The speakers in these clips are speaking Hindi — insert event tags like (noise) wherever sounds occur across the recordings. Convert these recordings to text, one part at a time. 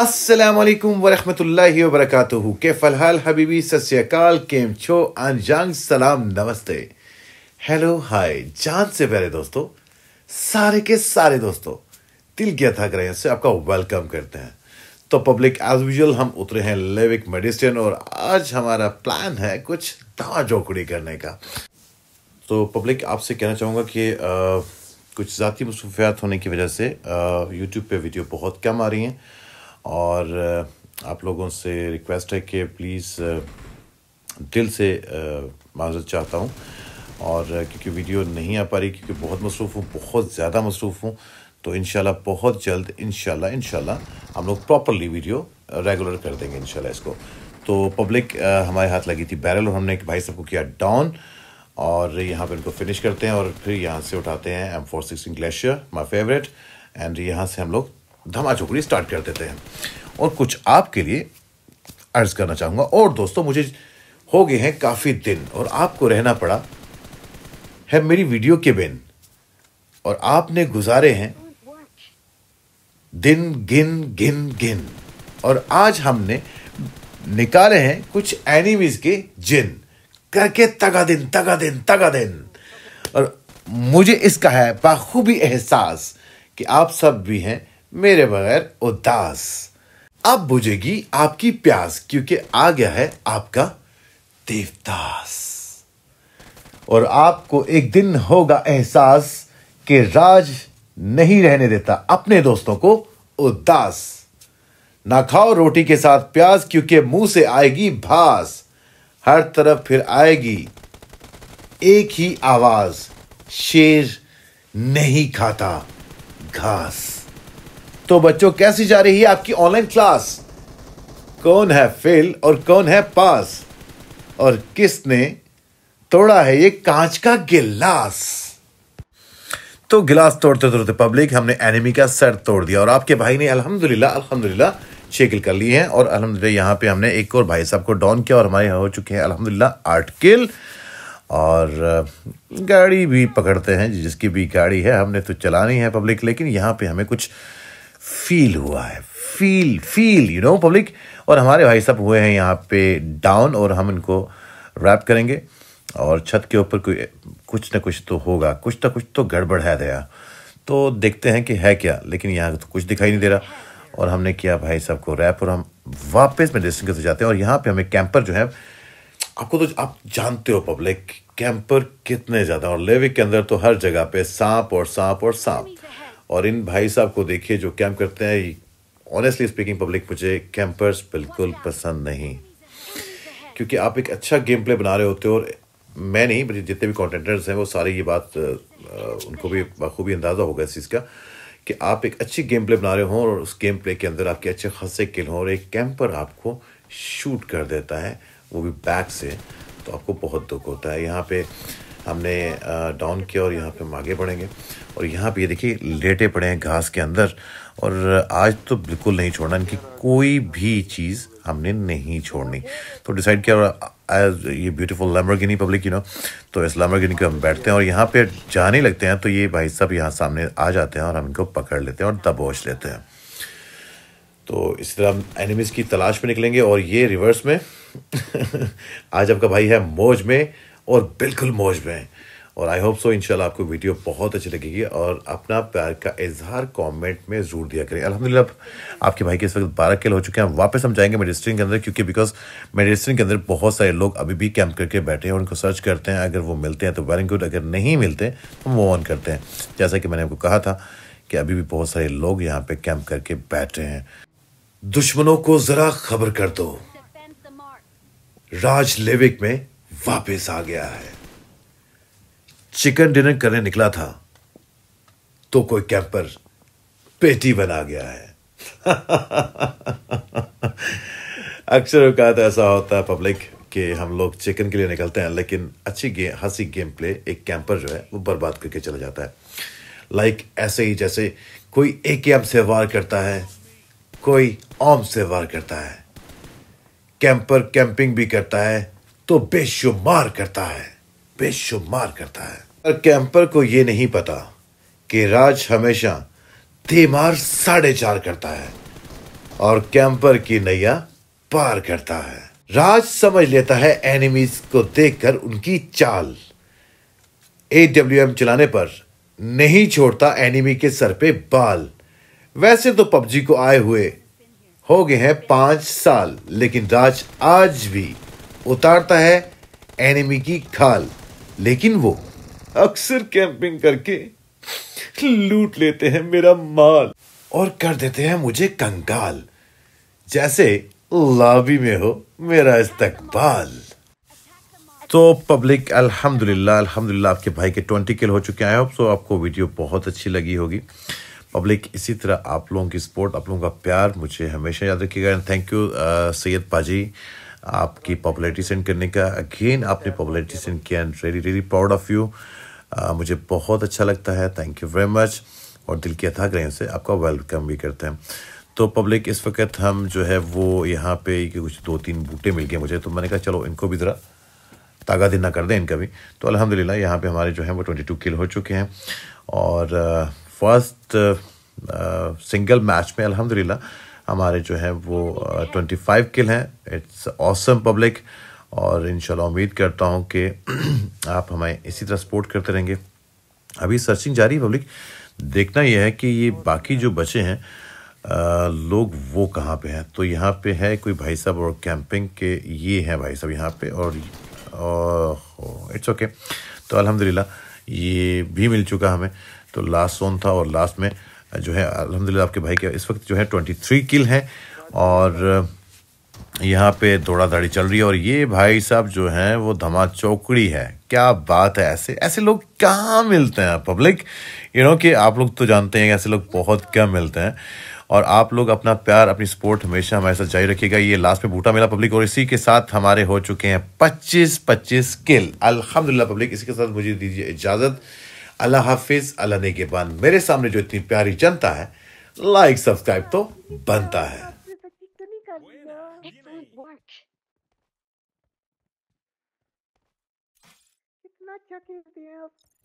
असलकम वरम वरक के फ़लहाल हबीबी सत्याकाल केम छो अनजांग सलाम नमस्ते हेलो हाय जान से प्यारे दोस्तों सारे के सारे दोस्तों दिल किया था ग्रह से आपका वेलकम करते हैं तो पब्लिक एज यूजल हम उतरे हैं लेविक मेडिसिन और आज हमारा प्लान है कुछ दवा जोकड़ी करने का तो पब्लिक आपसे कहना चाहूँगा कि आ, कुछ ज़ाती मसरूफियात होने की वजह से यूट्यूब पे वीडियो बहुत कम आ रही हैं और आप लोगों से रिक्वेस्ट है कि प्लीज़ दिल से माजरत चाहता हूँ और क्योंकि वीडियो नहीं आ पा रही क्योंकि बहुत मसरूफ़ हूँ बहुत ज़्यादा मसरूफ़ हूँ तो इन बहुत जल्द इन शाला हम लोग प्रॉपरली वीडियो रेगुलर कर देंगे इन इसको तो पब्लिक हमारे हाथ लगी थी बैरल और हमने एक भाई साहब को किया डाउन और यहाँ पर इनको फिनिश करते हैं और फिर यहाँ से उठाते हैं M four sixteen glacier my favourite and यहाँ से हम लोग धमा चौकड़ी स्टार्ट कर देते हैं और कुछ आपके लिए अर्ज़ करना चाहूँगा और दोस्तों मुझे हो गए हैं काफ़ी दिन और आपको रहना पड़ा है मेरी वीडियो के बिन और आपने गुजारे हैं दिन गिन गिन गिन और आज हमने निकाले हैं कुछ एनिमीज के जिन करके तगा दिन तगा दिन तगा दिन और मुझे इसका है बाखूबी एहसास कि आप सब भी हैं मेरे बगैर उदास अब बुझेगी आपकी प्यास क्योंकि आ गया है आपका देवदास और आपको एक दिन होगा एहसास कि राज नहीं रहने देता अपने दोस्तों को उदास ना खाओ रोटी के साथ प्याज क्योंकि मुंह से आएगी भास हर तरफ फिर आएगी एक ही आवाज शेर नहीं खाता घास तो बच्चों कैसी जा रही है आपकी ऑनलाइन क्लास कौन है फेल और कौन है पास और किसने तोड़ा है ये कांच का गिलास तो गिलास तोड़ते तोड़ते पब्लिक हमने एनिमी का सर तोड़ दिया और आपके भाई ने अल्हम्दुलिल्लाह अल्हम्दुलिल्लाह शेकिल कर ली है और अलहमदिल्ला यहाँ पे हमने एक और भाई साहब को डॉन किया और हमारे हो चुके हैं अलहमदिल्ला आठ किल और गाड़ी भी पकड़ते हैं जिसकी भी गाड़ी है हमने तो चलानी है पब्लिक लेकिन यहाँ पे हमें कुछ फील हुआ है feel feel you know public और हमारे भाई साहब हुए हैं यहाँ पे डाउन और हम इनको रैप करेंगे और छत के ऊपर कोई कुछ ना कुछ तो होगा कुछ ना कुछ तो गड़बड़ है दया तो देखते हैं कि है क्या लेकिन यहाँ तो कुछ दिखाई नहीं दे रहा और हमने किया भाई साहब को रैप और हम वापस मेडिसिन के से जाते हैं और यहाँ पे हमें कैंपर जो है आपको तो आप जानते हो पब्लिक कैंपर कितने ज़्यादा और लेविक के अंदर तो हर जगह पे सांप और सांप और सांप और इन भाई साहब को देखिए जो कैंप करते हैं ऑनेस्टली स्पीकिंग पब्लिक मुझे कैंपर्स बिल्कुल पसंद नहीं क्योंकि आप एक अच्छा गेम प्ले बना रहे होते हो और मैं नहीं बल्कि जितने भी कॉन्टेंटर्स हैं वो सारी ये बात उनको भी बखूबी अंदाज़ा होगा इस चीज़ का कि आप एक अच्छी गेम प्ले बना रहे हों और उस गेम प्ले के अंदर आपके अच्छे खासे किल हों और एक कैंपर आपको शूट कर देता है वो भी बैक से तो आपको बहुत दुख होता है यहाँ पे हमने डाउन किया और यहाँ पे हम आगे बढ़ेंगे और यहाँ पे ये देखिए लेटे पड़े हैं घास के अंदर और आज तो बिल्कुल नहीं छोड़ना इनकी कोई भी चीज़ हमने नहीं छोड़नी तो डिसाइड किया एज ये beautiful Lamborghini public you know तो इस लैम्बरगिनी को हम बैठते हैं और यहाँ पे जाने लगते हैं तो ये भाई साहब यहाँ सामने आ जाते हैं और हम इनको पकड़ लेते हैं और दबोच लेते हैं तो इस तरह हम एनिमीज़ की तलाश में निकलेंगे और ये रिवर्स में (laughs) आज आपका भाई है मौज में और बिल्कुल मौज में और आई होप सो इनशाला आपको वीडियो बहुत अच्छी लगेगी और अपना प्यार का इजहार कमेंट में ज़रूर दिया करें अल्हम्दुलिल्लाह आपके भाई के इस वक्त बारह किलो हो चुके हैं वापस हम जाएंगे मेडिस्ट्रीन के अंदर क्योंकि बिकॉज मेडिस्ट्रीन के अंदर बहुत सारे लोग अभी भी कैंप करके बैठे हैं उनको सर्च करते हैं अगर वो मिलते हैं तो वेरी गुड अगर नहीं मिलते तो मूव ऑन करते हैं जैसा कि मैंने आपको कहा था कि अभी भी बहुत सारे लोग यहाँ पर कैंप करके बैठे हैं दुश्मनों को ज़रा खबर कर दो राज लेविक में वापस आ गया है चिकन डिनर करने निकला था तो कोई कैंपर पेटी बना गया है (laughs) अक्सर औकात ऐसा होता है पब्लिक कि हम लोग चिकन के लिए निकलते हैं लेकिन अच्छी गेम हंसी गेम प्ले एक कैंपर जो है वो बर्बाद करके चला जाता है लाइक like, ऐसे ही जैसे कोई एक ही आम से वार करता है कोई ऑम से वार करता है कैंपर कैंपिंग भी करता है तो बेशुमार करता है बेशुमार करता है पर कैंपर को यह नहीं पता कि राज हमेशा तीमार साढ़े चार करता है और कैंपर की नैया पार करता है राज समझ लेता है एनिमीज को देखकर उनकी चाल ए डब्ल्यू एम चलाने पर नहीं छोड़ता एनिमी के सर पे बाल वैसे तो पबजी को आए हुए हो गए हैं पांच साल लेकिन राज आज भी उतारता है एनिमी की खाल लेकिन वो अक्सर कैंपिंग करके लूट लेते हैं मेरा माल और कर देते हैं मुझे कंकाल जैसे लाबी में हो मेरा इस्तकबाल तो पब्लिक अल्हम्दुलिल्लाह अल्हम्दुलिल्लाह आपके भाई के ट्वेंटी किल हो चुके हैं सो तो आपको वीडियो बहुत अच्छी लगी होगी पब्लिक इसी तरह आप लोगों की सपोर्ट आप लोगों का प्यार मुझे हमेशा याद रखिएगा एंड थैंक यू सैयद पाजी आपकी पॉपुलरिटी सेंड करने का अगेन आपने पॉपुलरिटी सेंड किया and very very proud of you मुझे बहुत अच्छा लगता है थैंक यू वेरी मच और दिल की अथाह रहे से आपका वेलकम भी करते हैं तो पब्लिक इस वक्त हम जो है वो यहाँ पे कुछ दो तीन बूटे मिल गए मुझे तो मैंने कहा चलो इनको भी ज़रा तागा दिन ना कर दें इनका भी तो अलहमदिल्ला यहाँ पे हमारे जो हैं वो ट्वेंटी टू किल हो चुके हैं और फर्स्ट सिंगल मैच में अलहमदिल्ला हमारे जो हैं वो ट्वेंटी फाइव किल हैं इट्स ऑसम पब्लिक और इन उम्मीद करता हूँ कि (clears throat) आप हमें इसी तरह सपोर्ट करते रहेंगे अभी सर्चिंग जारी है पब्लिक देखना यह है कि ये बाकी जो बचे हैं आ, लोग वो कहाँ पे हैं तो यहाँ पे है कोई भाई साहब और कैंपिंग के ये हैं भाई साहब यहाँ पे और इट्स ओके okay. तो अलहमदिल्ला ये भी मिल चुका हमें तो लास्ट सोन था और लास्ट में जो है अलहमदिल्ला आपके भाई के इस वक्त जो है ट्वेंटी थ्री किल हैं और यहाँ पे दौड़ा धाड़ी चल रही है और ये भाई साहब जो हैं वो धमा चौकड़ी है क्या बात है ऐसे ऐसे लोग कहाँ मिलते हैं पब्लिक यू नो कि आप लोग तो जानते हैं ऐसे लोग बहुत कम मिलते हैं और आप लोग अपना प्यार अपनी सपोर्ट हमेशा हमारे साथ जारी रखिएगा ये लास्ट में बूटा मिला पब्लिक और इसी के साथ हमारे हो चुके हैं पच्चीस पच्चीस किल अलहमदिल्ला पब्लिक इसी के साथ मुझे दीजिए इजाज़त अल्लाह हाफिज अल्लाह ने के बन मेरे सामने जो इतनी प्यारी जनता है लाइक सब्सक्राइब तो बनता है कितना अच्छा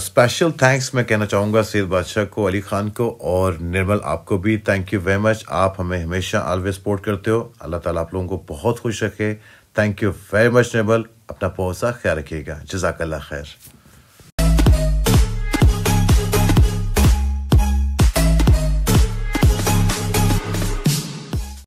स्पेशल थैंक्स मैं कहना चाहूँगा सैद बादशाह को अली खान को और निर्मल आपको भी थैंक यू वेरी मच आप हमें हमेशा ऑलवेज सपोर्ट करते हो अल्लाह ताला आप लोगों को बहुत खुश रखे thank you very much Nirmal अपना बहुत सा ख्याल रखिएगा जजाकल्ला खैर